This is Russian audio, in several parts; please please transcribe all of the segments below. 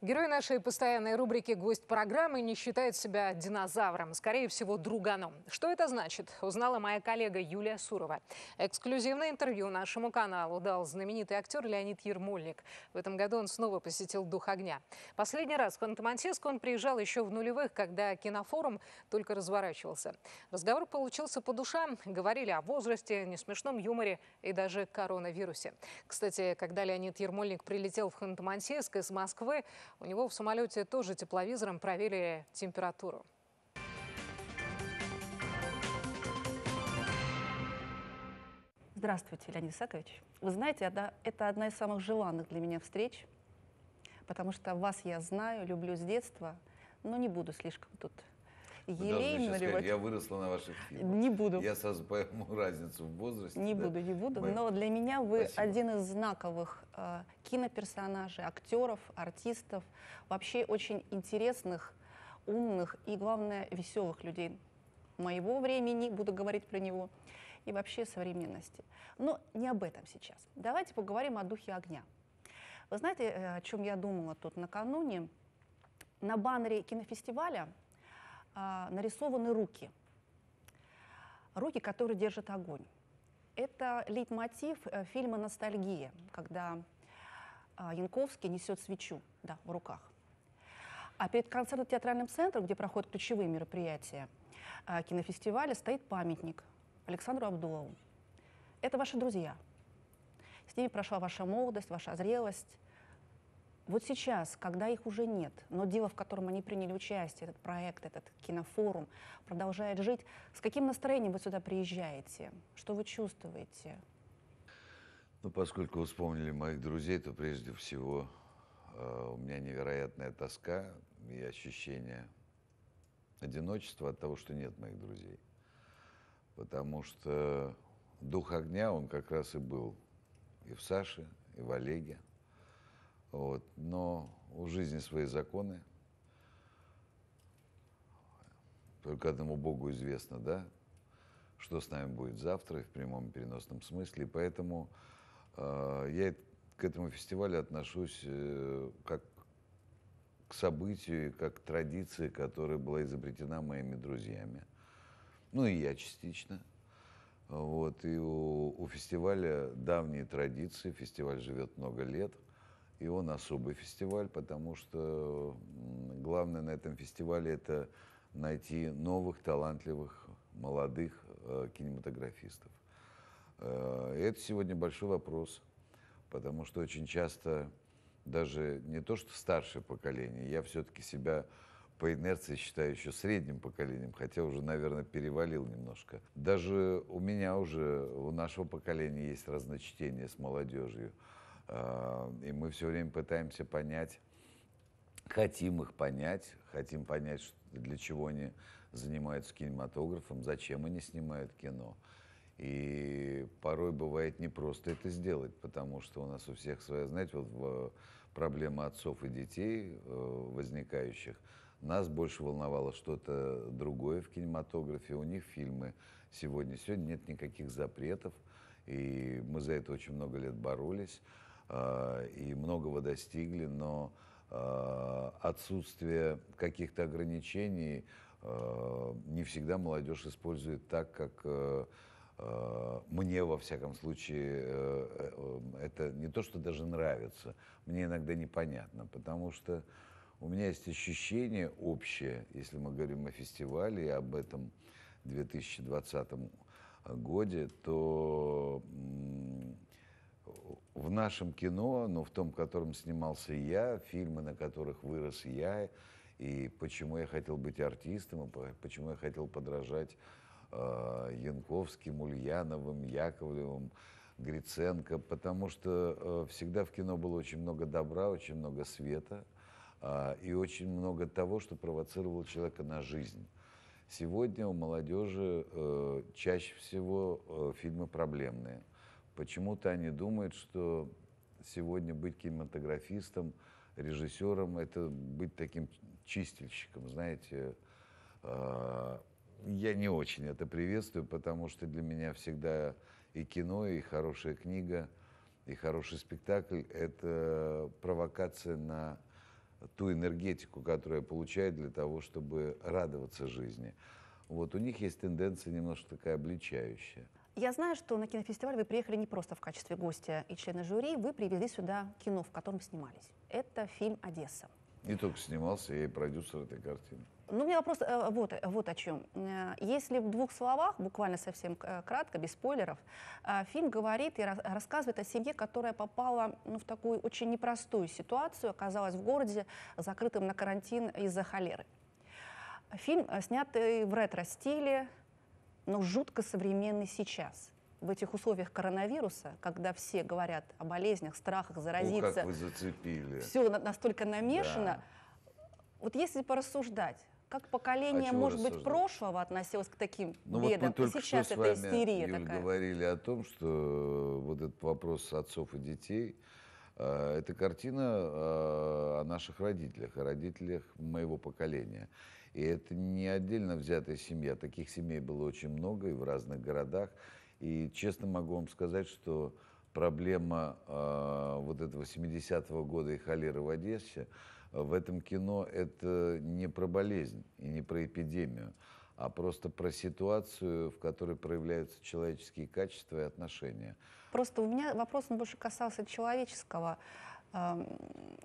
Герой нашей постоянной рубрики «Гость программы» не считает себя динозавром, скорее всего, друганом. Что это значит, узнала моя коллега Юлия Сурова. Эксклюзивное интервью нашему каналу дал знаменитый актер Леонид Ермольник. В этом году он снова посетил «Дух огня». Последний раз в Ханты-Мансийск он приезжал еще в нулевых, когда кинофорум только разворачивался. Разговор получился по душам. Говорили о возрасте, несмешном юморе и даже коронавирусе. Кстати, когда Леонид Ермольник прилетел в Ханты-Мансийск из Москвы, у него в самолете тоже тепловизором проверили температуру. Здравствуйте, Леонид Исакович. Вы знаете, это одна из самых желанных для меня встреч, потому что вас я знаю, люблю с детства, но не буду слишком тут Елейн наливать. Я выросла на ваших фильмах. Не буду. Я сразу пойму разницу в возрасте. Не да? буду, не буду. Моим... Но для меня вы Спасибо. один из знаковых э, киноперсонажей, актеров, артистов, вообще очень интересных, умных и, главное, веселых людей моего времени, буду говорить про него, и вообще современности. Но не об этом сейчас. Давайте поговорим о духе огня. Вы знаете, э, о чем я думала тут накануне? На баннере кинофестиваля а, нарисованы руки. Руки, которые держат огонь. Это лейтмотив э, фильма «Ностальгия», когда а, Янковский несет свечу да, в руках. А перед концертно-театральным центром, где проходят ключевые мероприятия а, кинофестиваля, стоит памятник Александру Абдулову. Это ваши друзья. С ними прошла ваша молодость, ваша зрелость, вот сейчас, когда их уже нет, но дело, в котором они приняли участие, этот проект, этот кинофорум продолжает жить, с каким настроением вы сюда приезжаете? Что вы чувствуете? Ну, поскольку вы вспомнили моих друзей, то прежде всего э, у меня невероятная тоска и ощущение одиночества от того, что нет моих друзей. Потому что дух огня, он как раз и был и в Саше, и в Олеге, вот. Но у жизни свои законы. Только одному Богу известно, да, что с нами будет завтра в прямом и переносном смысле. И поэтому э, я к этому фестивалю отношусь э, как к событию, как к традиции, которая была изобретена моими друзьями. Ну и я частично. Вот, и у, у фестиваля давние традиции, фестиваль живет много лет – и он особый фестиваль, потому что главное на этом фестивале это найти новых, талантливых, молодых э, кинематографистов. Э, это сегодня большой вопрос, потому что очень часто даже не то, что старшее поколение, я все-таки себя по инерции считаю еще средним поколением, хотя уже, наверное, перевалил немножко. Даже у меня уже, у нашего поколения есть разночтение с молодежью. Э, и мы все время пытаемся понять, хотим их понять, хотим понять, для чего они занимаются кинематографом, зачем они снимают кино. И порой бывает непросто это сделать, потому что у нас у всех своя, знаете, вот проблема отцов и детей э, возникающих. Нас больше волновало что-то другое в кинематографе, у них фильмы сегодня. Сегодня нет никаких запретов, и мы за это очень много лет боролись. А, и многого достигли, но а, отсутствие каких-то ограничений а, не всегда молодежь использует так, как э, мне, во всяком случае, э, э, это не то, что даже нравится, мне иногда непонятно, потому что у меня есть ощущение общее, если мы говорим о фестивале и об этом 2020 годе, то нашем кино, но ну, в том, в котором снимался я, фильмы, на которых вырос я, и почему я хотел быть артистом, и почему я хотел подражать э, Янковским, Ульяновым, Яковлевым, Гриценко, потому что э, всегда в кино было очень много добра, очень много света э, и очень много того, что провоцировало человека на жизнь. Сегодня у молодежи э, чаще всего э, фильмы проблемные – Почему-то они думают, что сегодня быть кинематографистом, режиссером, это быть таким чистильщиком, знаете. А, я не очень это приветствую, потому что для меня всегда и кино, и хорошая книга, и хороший спектакль – это провокация на ту энергетику, которую я получаю для того, чтобы радоваться жизни. Вот у них есть тенденция немножко такая обличающая. Я знаю, что на кинофестиваль вы приехали не просто в качестве гостя и члена жюри, вы привезли сюда кино, в котором снимались. Это фильм «Одесса». Не только снимался, я и продюсер этой картины. Ну, у меня вопрос э, вот, вот о чем. Э, если в двух словах, буквально совсем э, кратко, без спойлеров, фильм говорит и рассказывает о семье, которая попала ну, в такую очень непростую ситуацию, оказалась в городе, закрытым на карантин из-за холеры. Фильм снят в ретро-стиле, но ну, жутко современный сейчас. В этих условиях коронавируса, когда все говорят о болезнях, страхах, заразиться. О, как вы зацепили. Все настолько намешано. Да. Вот если порассуждать, как поколение, а может быть, прошлого относилось к таким ну, бедам, вот мы только сейчас что это с вами, истерия Юль, такая. говорили о том, что вот этот вопрос отцов и детей, э, это картина э, о наших родителях, о родителях моего поколения. И это не отдельно взятая семья. Таких семей было очень много и в разных городах. И честно могу вам сказать, что проблема э, вот этого 70-го года и холеры в Одессе, а, в этом кино это не про болезнь и не про эпидемию, а просто про ситуацию, в которой проявляются человеческие качества и отношения. Просто у меня вопрос он больше касался человеческого э,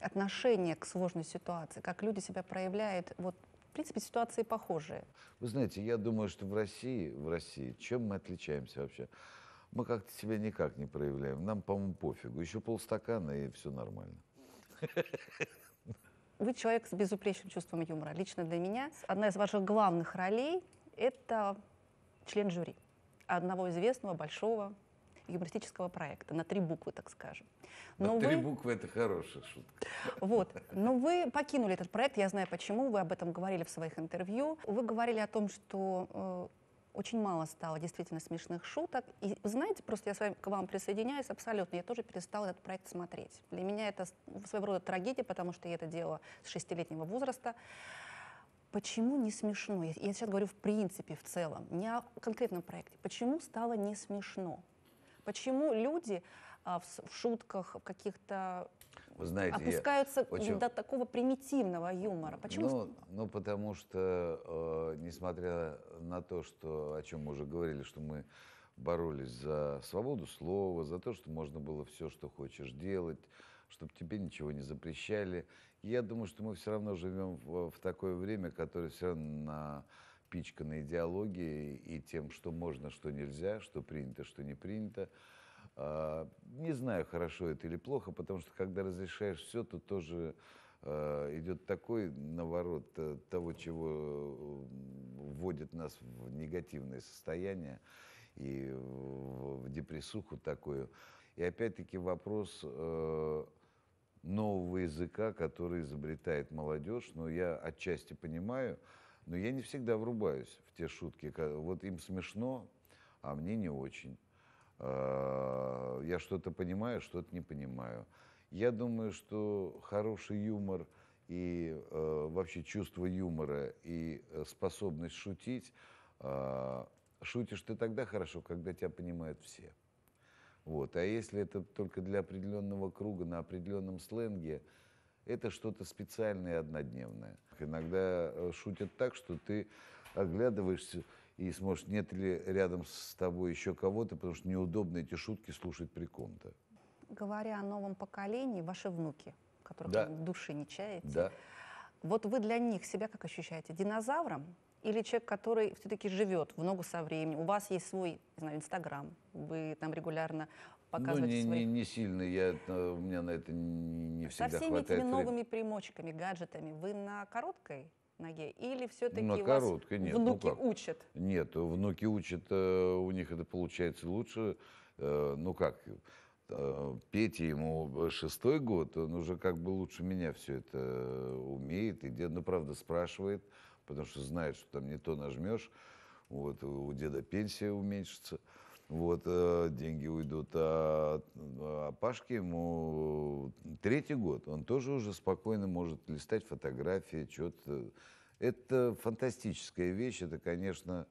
отношения к сложной ситуации, как люди себя проявляют вот в принципе, ситуации похожие. Вы знаете, я думаю, что в России, в России, чем мы отличаемся вообще? Мы как-то себя никак не проявляем. Нам, по-моему, пофигу. Еще полстакана, и все нормально. Вы человек с безупречным чувством юмора. Лично для меня одна из ваших главных ролей — это член жюри одного известного большого юмористического проекта, на три буквы, так скажем. Но на вы... три буквы — это хорошая шутка. Вот. Но вы покинули этот проект, я знаю почему, вы об этом говорили в своих интервью. Вы говорили о том, что э, очень мало стало действительно смешных шуток. И знаете, просто я с вами, к вам присоединяюсь абсолютно. Я тоже перестала этот проект смотреть. Для меня это своего рода трагедия, потому что я это делала с шестилетнего возраста. Почему не смешно? Я сейчас говорю в принципе, в целом, не о конкретном проекте. Почему стало не смешно? Почему люди а, в, в шутках, в каких-то Вы знаете, опускаются очень... до такого примитивного юмора? Почему? Ну, ну потому что, э, несмотря на то, что, о чем мы уже говорили, что мы боролись за свободу слова, за то, что можно было все, что хочешь делать, чтобы тебе ничего не запрещали. Я думаю, что мы все равно живем в, в такое время, которое все равно на напичкана идеологией и тем, что можно, что нельзя, что принято, что не принято. А, не знаю, хорошо это или плохо, потому что когда разрешаешь все, то тоже а, идет такой наворот э, того, чего э, вводит нас в негативное состояние и в депрессуху такую. И опять-таки вопрос э, нового языка, который изобретает молодежь. Но я отчасти понимаю, но я не всегда врубаюсь в те шутки. Вот им смешно, а мне не очень. А, я что-то понимаю, что-то не понимаю. Я думаю, что хороший юмор и э, вообще чувство юмора и э, способность шутить, э, шутишь ты тогда хорошо, когда тебя понимают все. Вот. А если это только для определенного круга на определенном сленге, это что-то специальное однодневное. Иногда э, шутят так, что ты оглядываешься и смотришь, нет ли рядом с тобой еще кого-то, потому что неудобно эти шутки слушать при ком-то. Говоря о новом поколении, ваши внуки, которых да. вы души не чаете, да. вот вы для них себя как ощущаете? Динозавром или человек, который все-таки живет в ногу со временем? У вас есть свой, не знаю, Инстаграм, вы там регулярно ну, показывать ну, не, свои... не, не сильно, я, э, у меня на это не, не всегда хватает Со всеми хватает этими новыми примочками, гаджетами, вы на короткой ноге? Или все-таки на короткой, нет, ну внуки ну учат? Нет, внуки учат, э, у них это получается лучше. Э, ну как, Пете ему шестой год, он уже как бы лучше меня все это умеет, и дед, ну правда, спрашивает, потому что знает, что там не то нажмешь, вот у деда пенсия уменьшится. Вот, э, деньги уйдут. А, а Пашке ему третий год. Он тоже уже спокойно может листать фотографии, что-то. Это фантастическая вещь. Это, конечно,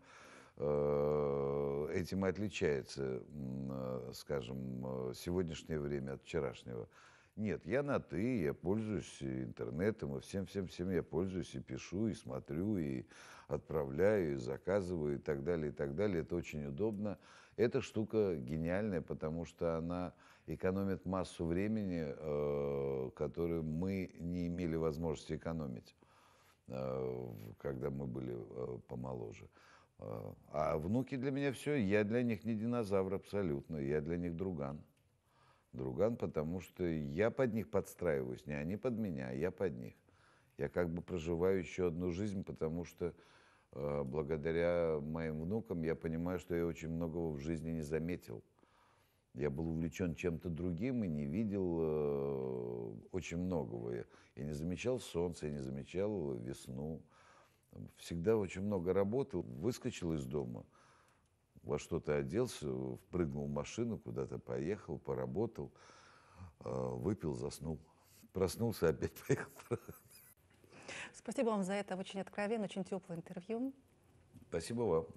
э, этим и отличается, э, скажем, сегодняшнее время от вчерашнего. Нет, я на «ты», я пользуюсь интернетом, и всем-всем-всем я пользуюсь, и пишу, и смотрю, и отправляю и заказываю и так далее, и так далее. Это очень удобно. Эта штука гениальная, потому что она экономит массу времени, э, которую мы не имели возможности экономить, э, когда мы были э, помоложе. А внуки для меня все, я для них не динозавр абсолютно, я для них друган. Друган, потому что я под них подстраиваюсь, не они под меня, а я под них. Я как бы проживаю еще одну жизнь, потому что Э, благодаря моим внукам я понимаю, что я очень многого в жизни не заметил. Я был увлечен чем-то другим и не видел э, очень многого. Я, я не замечал солнце, я не замечал весну. Всегда очень много работал. Выскочил из дома, во что-то оделся, впрыгнул в машину, куда-то поехал, поработал, э, выпил, заснул. Проснулся, опять поехал. Спасибо вам за это очень откровенное, очень теплое интервью. Спасибо вам.